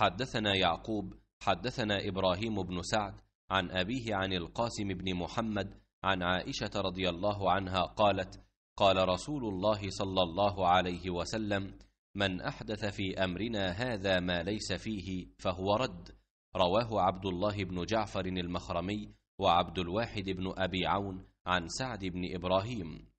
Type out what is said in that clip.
حدثنا يعقوب حدثنا ابراهيم بن سعد عن ابيه عن القاسم بن محمد عن عائشه رضي الله عنها قالت قال رسول الله صلى الله عليه وسلم من احدث في امرنا هذا ما ليس فيه فهو رد رواه عبد الله بن جعفر المخرمي وعبد الواحد بن ابي عون عن سعد بن ابراهيم